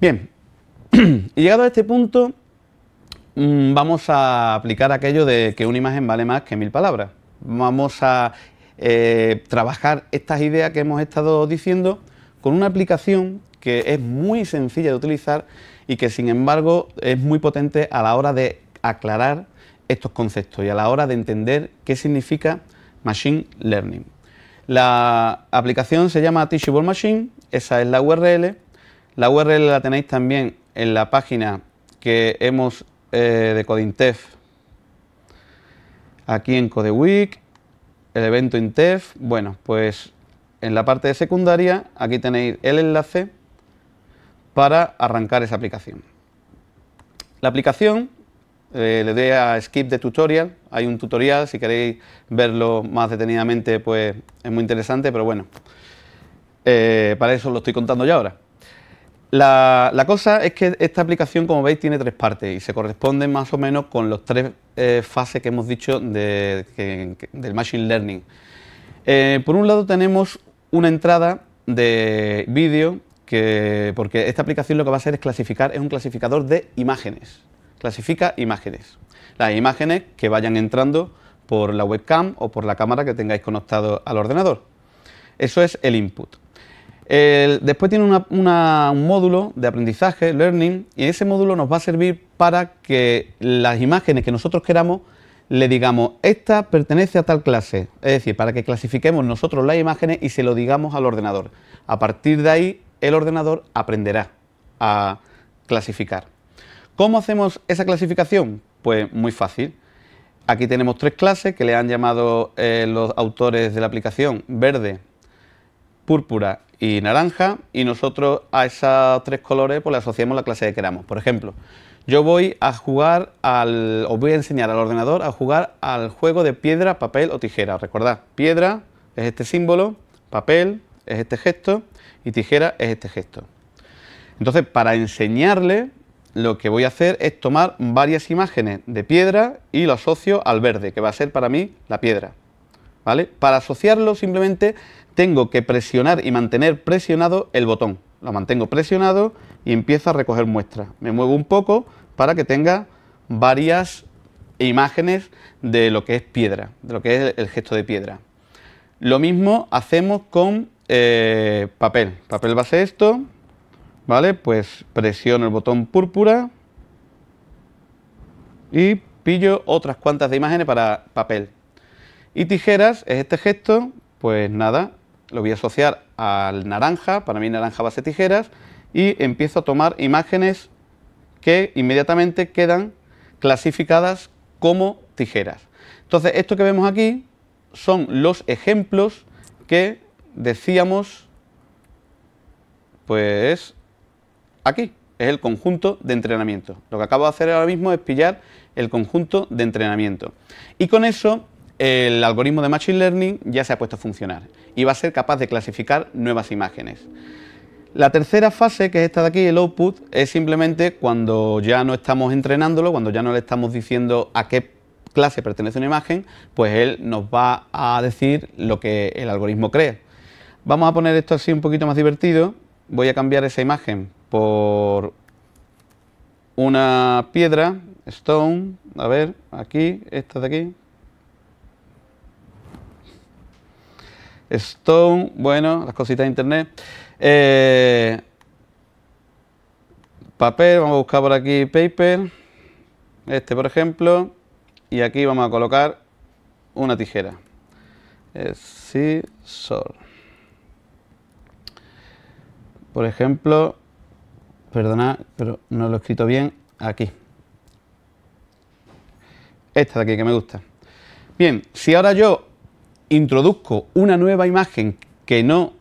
Bien, y llegado a este punto, mm, vamos a aplicar aquello de que una imagen vale más que mil palabras. Vamos a eh, trabajar estas ideas que hemos estado diciendo con una aplicación que es muy sencilla de utilizar y que sin embargo es muy potente a la hora de aclarar estos conceptos y a la hora de entender qué significa Machine Learning. La aplicación se llama Teachable Machine, esa es la URL la URL la tenéis también en la página que hemos eh, de Codintef, aquí en CodeWeek, el evento Intef. Bueno, pues en la parte de secundaria, aquí tenéis el enlace para arrancar esa aplicación. La aplicación eh, le doy a skip de tutorial, hay un tutorial, si queréis verlo más detenidamente, pues es muy interesante, pero bueno, eh, para eso lo estoy contando ya ahora. La, cosa es que esta aplicación, como veis, tiene tres partes y se corresponde más o menos con los tres eh, fases que hemos dicho del Machine Learning. Eh, por un lado tenemos una entrada de vídeo, porque esta aplicación lo que va a hacer es clasificar, es un clasificador de imágenes. Clasifica imágenes. Las imágenes que vayan entrando por la webcam o por la cámara que tengáis conectado al ordenador. Eso es el input después tiene un módulo de aprendizaje, learning, y ese módulo nos va a servir para que las imágenes que nosotros queramos le digamos, esta pertenece a tal clase, es decir, para que clasifiquemos nosotros las imágenes y se lo digamos al ordenador. A partir de ahí, el ordenador aprenderá a clasificar. ¿Cómo hacemos esa clasificación? Pues muy fácil. Aquí tenemos tres clases que le han llamado eh, los autores de la aplicación, verde, púrpura y naranja y nosotros a esos tres colores pues le asociamos la clase que queramos. Por ejemplo, yo voy a jugar al, os voy a enseñar al ordenador a jugar al juego de piedra, papel o tijera. Recordad, piedra es este símbolo, papel es este gesto y tijera es este gesto. Entonces, para enseñarle, lo que voy a hacer es tomar varias imágenes de piedra y lo asocio al verde, que va a ser para mí la piedra. ¿Vale? Para asociarlo simplemente tengo que presionar y mantener presionado el botón. Lo mantengo presionado y empiezo a recoger muestras. Me muevo un poco para que tenga varias imágenes de lo que es piedra, de lo que es el gesto de piedra. Lo mismo hacemos con eh, papel. Papel va a ser esto, ¿vale? Pues presiono el botón púrpura y pillo otras cuantas de imágenes para papel. Y tijeras es este gesto, pues nada, lo voy a asociar al naranja, para mí naranja base tijeras, y empiezo a tomar imágenes que inmediatamente quedan clasificadas como tijeras. Entonces, esto que vemos aquí son los ejemplos que decíamos, pues aquí, es el conjunto de entrenamiento. Lo que acabo de hacer ahora mismo es pillar el conjunto de entrenamiento. Y con eso el algoritmo de Machine Learning ya se ha puesto a funcionar y va a ser capaz de clasificar nuevas imágenes. La tercera fase, que es esta de aquí, el output, es simplemente cuando ya no estamos entrenándolo, cuando ya no le estamos diciendo a qué clase pertenece una imagen, pues él nos va a decir lo que el algoritmo cree. Vamos a poner esto así un poquito más divertido. Voy a cambiar esa imagen por una piedra, stone, a ver, aquí, esta de aquí, Stone, bueno, las cositas de internet. Eh, papel, vamos a buscar por aquí paper. Este, por ejemplo. Y aquí vamos a colocar una tijera. Eh, sol Por ejemplo, perdonad, pero no lo he escrito bien aquí. Esta de aquí que me gusta. Bien, si ahora yo introduzco una nueva imagen que no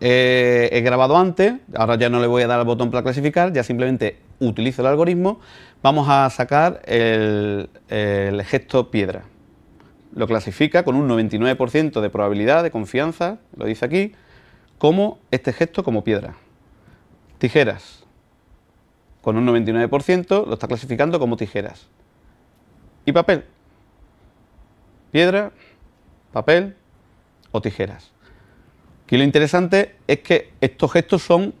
eh, he grabado antes, ahora ya no le voy a dar al botón para clasificar, ya simplemente utilizo el algoritmo, vamos a sacar el gesto piedra. Lo clasifica con un 99% de probabilidad, de confianza, lo dice aquí, como este gesto como piedra. Tijeras, con un 99% lo está clasificando como tijeras. Y papel, piedra, papel o tijeras. Aquí lo interesante es que estos gestos son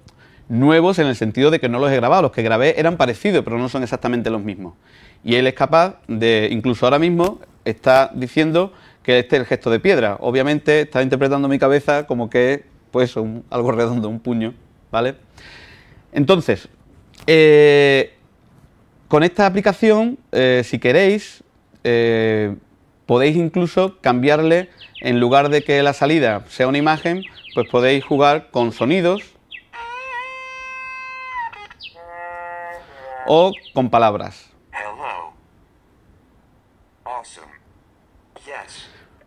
nuevos en el sentido de que no los he grabado, los que grabé eran parecidos, pero no son exactamente los mismos. Y él es capaz de, incluso ahora mismo, está diciendo que este es el gesto de piedra. Obviamente está interpretando mi cabeza como que es pues, algo redondo, un puño, ¿vale? Entonces, eh, con esta aplicación, eh, si queréis, eh, Podéis incluso cambiarle, en lugar de que la salida sea una imagen, pues podéis jugar con sonidos o con palabras.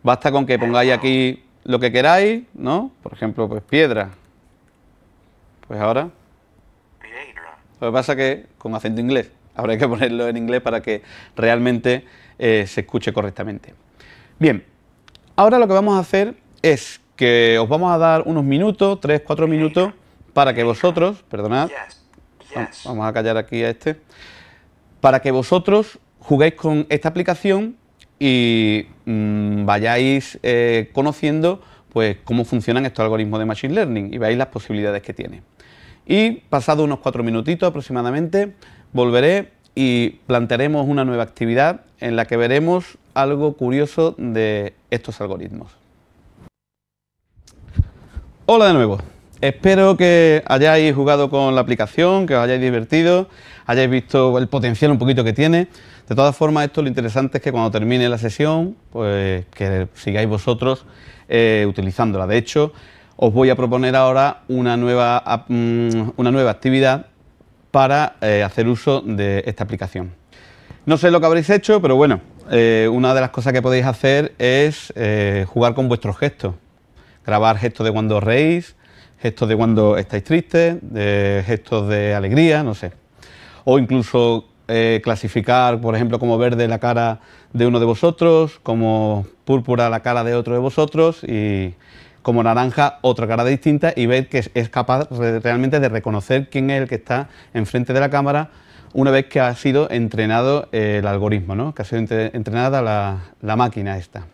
Basta con que pongáis aquí lo que queráis, ¿no? Por ejemplo, pues piedra. Pues ahora. Lo que pasa que con acento inglés. Habrá que ponerlo en inglés para que realmente eh, se escuche correctamente. Bien, ahora lo que vamos a hacer es que os vamos a dar unos minutos, tres, cuatro minutos, para que vosotros, perdonad, vamos a callar aquí a este, para que vosotros juguéis con esta aplicación y mm, vayáis eh, conociendo pues cómo funcionan estos algoritmos de Machine Learning y veáis las posibilidades que tiene. Y pasado unos cuatro minutitos aproximadamente, volveré y plantearemos una nueva actividad en la que veremos algo curioso de estos algoritmos. Hola de nuevo, espero que hayáis jugado con la aplicación, que os hayáis divertido, hayáis visto el potencial un poquito que tiene. De todas formas, esto lo interesante es que cuando termine la sesión, pues que sigáis vosotros eh, utilizándola. De hecho, os voy a proponer ahora una nueva, mm, una nueva actividad para eh, hacer uso de esta aplicación. No sé lo que habréis hecho, pero bueno, eh, una de las cosas que podéis hacer es eh, jugar con vuestros gestos. Grabar gestos de cuando reís, gestos de cuando estáis tristes, gestos de alegría, no sé. O incluso clasificar, por ejemplo, como verde la cara de uno de vosotros, como púrpura la cara de otro de vosotros y, como naranja otra cara distinta y ver que es capaz realmente de reconocer quién es el que está enfrente de la cámara una vez que ha sido entrenado eh, el algoritmo, ¿no? que ha sido entrenada la, la máquina esta.